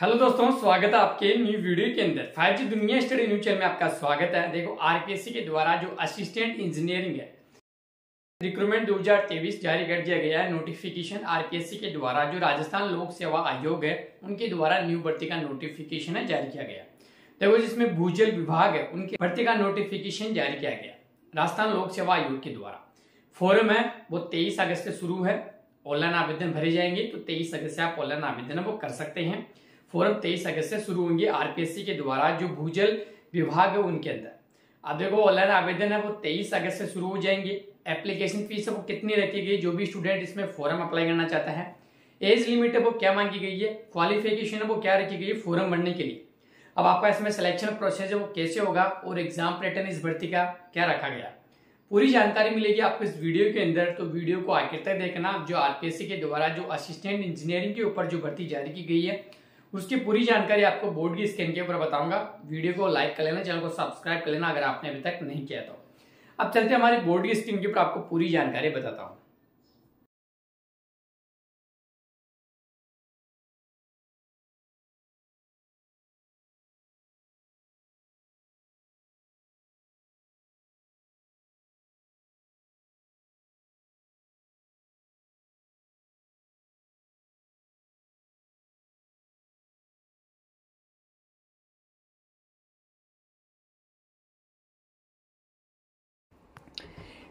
hello दोस्तों स्वागत है आपके न्यू वीडियो के अंदर फाइव जी दुनिया स्टडी न्यूज चैनल में आपका स्वागत है देखो आरपीएससी के द्वारा जो असिस्टेंट इंजीनियरिंग है रिक्रूटमेंट 2023 जारी कर दिया गया है नोटिफिकेशन आरपीएससी के द्वारा जो राजस्थान लोक सेवा आयोग है उनके द्वारा न्यू भर्ती का नोटिफिकेशन है जारी किया गया देखो जिसमें भूजल विभाग है उनके भर्ती का नोटिफिकेशन जारी किया गया राजस्थान लोक सेवा आयोग के द्वारा फोरम है वो तेईस अगस्त से शुरू है ऑनलाइन आवेदन भरे जाएंगे तो तेईस अगस्त से आप ऑनलाइन आवेदन वो कर सकते हैं फोरम तेईस अगस्त से शुरू होंगे आरपीएससी के द्वारा जो भूजल विभाग है उनके अंदर अब देखो ऑनलाइन आवेदन है वो तेईस अगस्त से शुरू हो जाएंगे एप्लीकेशन फीस वो कितनी गई जो भी स्टूडेंट इसमें फॉरम अप्लाई करना चाहता है एज लिमिट है वो क्या मांगी गई है क्वालिफिकेशन है वो क्या रखी गई है फॉरम भरने के लिए अब आपका इसमें सिलेक्शन प्रोसेस है वो कैसे होगा और एग्जाम पैटर्न इस भर्ती का क्या रखा गया पूरी जानकारी मिलेगी आपको इस वीडियो के अंदर तो वीडियो को आखिर तक देखना जो आरपीएससी के द्वारा जो असिस्टेंट इंजीनियरिंग के ऊपर जो भर्ती जारी की गई है उसकी पूरी जानकारी आपको बोर्ड की स्क्रीन के ऊपर बताऊंगा वीडियो को लाइक कर लेना चैनल को सब्सक्राइब कर लेना अगर आपने अभी तक नहीं किया तो अब चलते हमारी बोर्ड की स्क्रीन के ऊपर आपको पूरी जानकारी बताता हूँ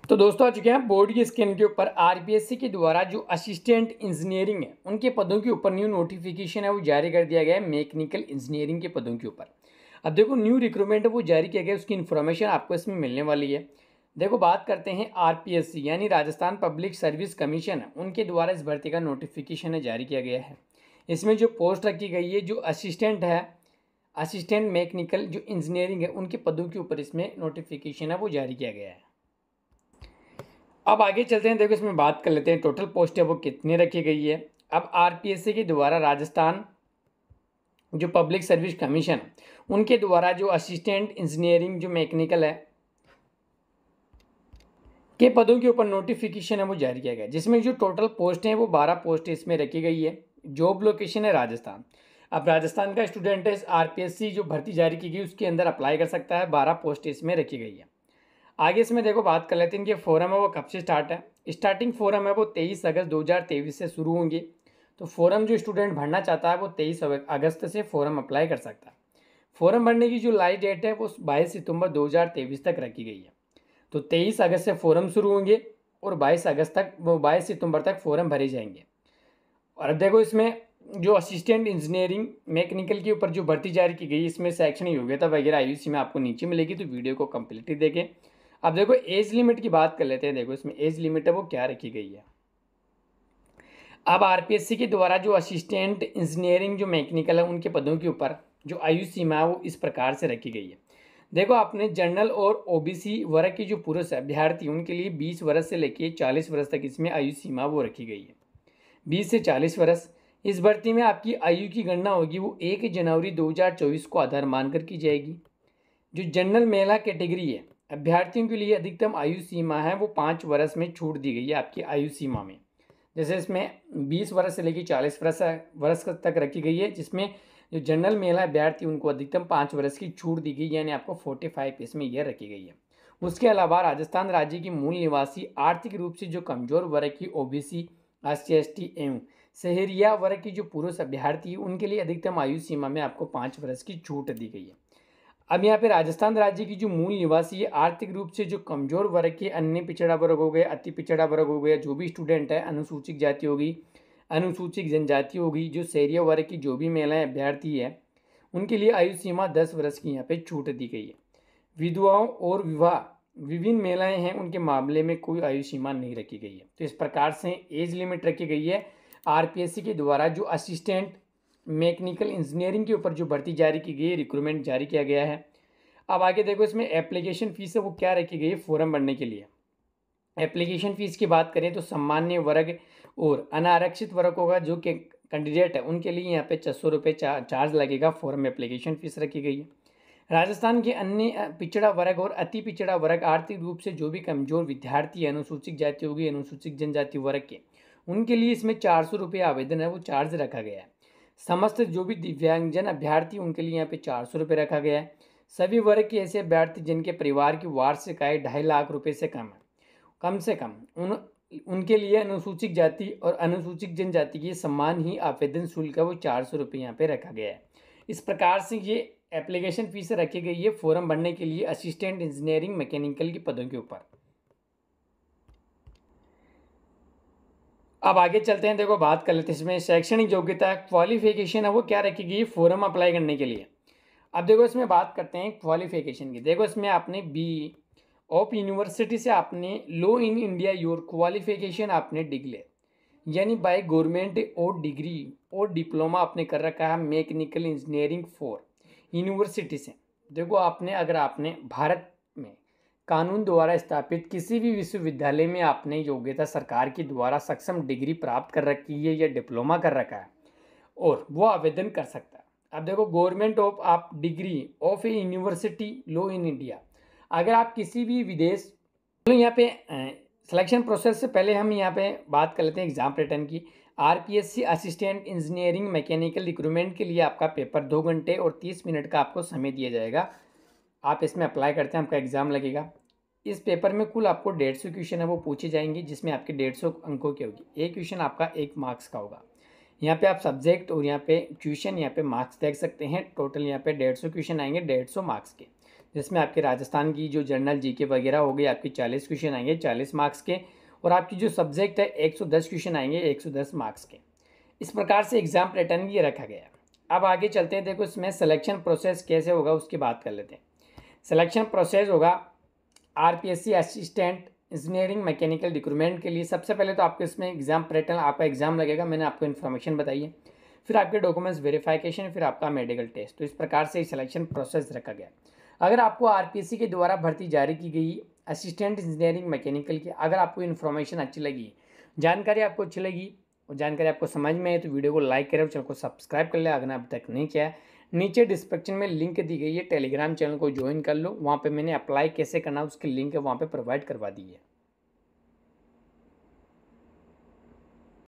तो दोस्तों आ चुके हैं बोर्ड की स्कैन के ऊपर आरबीएससी के द्वारा जो असिस्टेंट इंजीनियरिंग है उनके पदों के ऊपर न्यू नोटिफिकेशन है वो जारी कर दिया गया है मैकेनिकल इंजीनियरिंग के पदों के ऊपर अब देखो न्यू रिक्रूटमेंट वो जारी किया गया उसकी इन्फॉर्मेशन आपको इसमें मिलने वाली है देखो बात करते हैं आर यानी राजस्थान पब्लिक सर्विस कमीशन है उनके द्वारा इस भर्ती का नोटिफिकेशन है जारी किया गया है इसमें जो पोस्ट रखी गई है जो असिस्टेंट है असिस्टेंट मैकेनिकल जो इंजीनियरिंग है उनके पदों के ऊपर इसमें नोटिफिकेशन है वो जारी किया गया है अब आगे चलते हैं देखो इसमें बात कर लेते हैं टोटल पोस्ट है वो कितनी रखी गई है अब आरपीएससी के द्वारा राजस्थान जो पब्लिक सर्विस कमीशन उनके द्वारा जो असिस्टेंट इंजीनियरिंग जो मैकेनिकल है के पदों के ऊपर नोटिफिकेशन है वो जारी किया गया जिसमें जो टोटल पोस्ट हैं वो बारह पोस्ट इसमें रखी गई है जॉब लोकेशन है राजस्थान अब राजस्थान का स्टूडेंट है आर जो भर्ती जारी की गई उसके अंदर अप्लाई कर सकता है बारह पोस्ट इसमें रखी गई है आगे इसमें देखो बात कर लेते हैं इनके फोरम है वो कब से स्टार्ट है स्टार्टिंग फोरम है वो तेईस अगस्त तेईस से शुरू होंगे तो फोरम जो स्टूडेंट भरना चाहता है वो तेईस अगस्त से फोरम अप्लाई कर सकता है फोरम भरने की जो लास्ट डेट है वो बाईस सितंबर 2023 तक रखी गई है तो तेईस अगस्त से फोरम शुरू होंगे और बाईस अगस्त तक वो बाईस सितंबर तक फोरम भरे जाएंगे और अब देखो इसमें जो असिस्टेंट इंजीनियरिंग मैकेनिकल के ऊपर जो भर्ती जारी की गई इसमें सेक्शन योग्यता वगैरह आई में आपको नीचे मिलेगी तो वीडियो को कम्प्लीटली देखें अब देखो एज लिमिट की बात कर लेते हैं देखो इसमें एज लिमिट है वो क्या रखी गई है अब आरपीएससी के द्वारा जो असिस्टेंट इंजीनियरिंग जो मैकेनिकल है उनके पदों के ऊपर जो आयु सीमा है वो इस प्रकार से रखी गई है देखो आपने जनरल और ओबीसी वर्ग की जो पुरुष अभ्यर्थी उनके लिए बीस वर्ष से लेके चालीस वर्ष तक इसमें आयु सीमा वो रखी गई है बीस से चालीस वर्ष इस भर्ती में आपकी आयु की गणना होगी वो एक जनवरी 2024 को आधार मानकर की जाएगी जो जनरल महिला कैटेगरी है अभ्यर्थियों के लिए अधिकतम आयु सीमा है वो पाँच वर्ष में छूट दी गई है आपकी आयु सीमा में जैसे इसमें बीस वर्ष से लेकर चालीस वर्ष वर्ष तक रखी गई है जिसमें जो जनरल मेला अभ्यर्थी उनको अधिकतम पाँच वर्ष की छूट दी गई यानी आपको फोर्टी फाइव इसमें यह रखी गई है उसके अलावा राजस्थान राज्य की मूल निवासी आर्थिक रूप से जो कमजोर वर्ग की OBC S C S T एवं शहरिया वर्ग की जो पुरुष अभ्यर्थी उनके लिए अधिकतम आयु सीमा में आपको पाँच वर्ष की छूट दी गई है अब यहाँ पे राजस्थान राज्य की जो मूल निवासी है आर्थिक रूप से जो कमज़ोर वर्ग के अन्य पिछड़ा वर्ग हो गए अति पिछड़ा वर्ग हो गया जो भी स्टूडेंट है अनुसूचित जाति होगी अनुसूचित जनजाति होगी जो शहरीय वर्ग की जो भी महिलाएं अभ्यर्थी है उनके लिए आयु सीमा दस वर्ष की यहाँ पे छूट दी गई है विधवाओं और विवाह विभिन्न महिलाएं हैं उनके मामले में कोई आयु सीमा नहीं रखी गई है तो इस प्रकार से एज लिमिट रखी गई है आर के द्वारा जो असिस्टेंट मैकेनिकल इंजीनियरिंग के ऊपर जो भर्ती जारी की गई है रिक्रूटमेंट जारी किया गया है अब आगे देखो इसमें एप्लीकेशन फ़ीस है वो क्या रखी गई है फॉर्म भरने के लिए एप्लीकेशन फ़ीस की बात करें तो सामान्य वर्ग और अनारक्षित वर्ग होगा जो कि कैंडिडेट है उनके लिए यहाँ पे छः सौ रुपये चार्ज लगेगा फॉर्म एप्लीकेशन फ़ीस रखी गई है राजस्थान के अन्य पिछड़ा वर्ग और अति पिछड़ा वर्ग आर्थिक रूप से जो भी कमजोर विद्यार्थी है अनुसूचित जाति होगी अनुसूचित जनजाति वर्ग के उनके लिए इसमें चार सौ रुपये आवेदन है वो चार्ज रखा गया है समस्त जो भी दिव्यांगजन अभ्यर्थी उनके लिए यहाँ पे चार सौ रुपये रखा गया है सभी वर्ग के ऐसे अभ्यर्थी जिनके परिवार की वार्षिक आय ढाई लाख रुपये से कम है कम से कम उन उनके लिए अनुसूचित जाति और अनुसूचित जनजाति के सम्मान ही आवेदन शुल्क है वो चार सौ रुपये यहाँ पे रखा गया है इस प्रकार से ये एप्लीकेशन फीस रखी गई है फॉर्म भरने के लिए असिस्टेंट इंजीनियरिंग मैकेनिकल के पदों के ऊपर अब आगे चलते हैं देखो बात कर लेते हैं इसमें शैक्षणिक योग्यता क्वालिफिकेशन है वो क्या रखेगी फॉरम अप्लाई करने के लिए अब देखो इसमें बात करते हैं क्वालिफिकेशन की देखो इसमें आपने बी ऑफ यूनिवर्सिटी से आपने law in India your qualification आपने डिग्लेयर यानी बाय गवर्नमेंट और डिग्री और डिप्लोमा आपने कर रखा है मैकेनिकल इंजीनियरिंग फॉर यूनिवर्सिटी से देखो आपने अगर आपने भारत कानून द्वारा स्थापित किसी भी विश्वविद्यालय में आपने योग्यता सरकार के द्वारा सक्षम डिग्री प्राप्त कर रखी है या डिप्लोमा कर रखा है और वो आवेदन कर सकता है अब देखो गवर्नमेंट ऑफ आप degree of a university law in India अगर आप किसी भी विदेश तो यहाँ पे सिलेक्शन प्रोसेस से पहले हम यहाँ पे बात कर लेते हैं एग्ज़ाम पैटर्न की R assistant engineering mechanical recruitment के लिए आपका पेपर दो घंटे और तीस मिनट का आपको समय दिया जाएगा आप इसमें अप्लाई करते हैं आपका एग्ज़ाम लगेगा इस पेपर में कुल आपको डेढ़ सौ क्वेश्चन है वो पूछे जाएंगे जिसमें आपके डेढ़ सौ अंकों की होगी एक क्वेश्चन आपका एक मार्क्स का होगा यहाँ पे आप सब्जेक्ट और यहाँ पे क्वेश्चन यहाँ पे मार्क्स देख सकते हैं टोटल यहाँ पे डेढ़ सौ क्वेश्चन आएंगे डेढ़ सौ मार्क्स के जिसमें आपके राजस्थान की जो जनरल जी वगैरह हो गई आपके चालीस क्वेश्चन आएंगे चालीस मार्क्स के और आपकी जो सब्जेक्ट है एक सौ दस क्वेश्चन आएंगे एक सौ दस मार्क्स के इस प्रकार से एग्ज़ाम पैटर्न ये रखा गया अब आगे चलते हैं देखो इसमें सलेक्शन प्रोसेस कैसे होगा उसकी बात कर लेते हैं सिलेक्शन प्रोसेस होगा RPSC assistant engineering mechanical recruitment के लिए सबसे पहले तो आपको इसमें एग्ज़ाम पैटर्न आपका एग्ज़ाम लगेगा मैंने आपको इन्फॉर्मेशन बताई है फिर आपके डॉक्यूमेंट्स वेरिफिकेशन फिर आपका मेडिकल टेस्ट तो इस प्रकार से सिलेक्शन प्रोसेस रखा गया अगर आपको आर के द्वारा भर्ती जारी की गई असिस्टेंट इंजीनियरिंग मैकेनिकल की अगर आपको इन्फॉर्मेशन अच्छी लगी जानकारी आपको अच्छी लगी और जानकारी आपको समझ में आई तो वीडियो को लाइक करें और चैनल को सब्सक्राइब कर लें अगर आप तक नहीं किया नीचे डिस्क्रिप्शन में लिंक दी गई है टेलीग्राम चैनल को ज्वाइन कर लो वहाँ पे मैंने अप्लाई कैसे करना उसकी लिंक वहाँ पे प्रोवाइड करवा दी है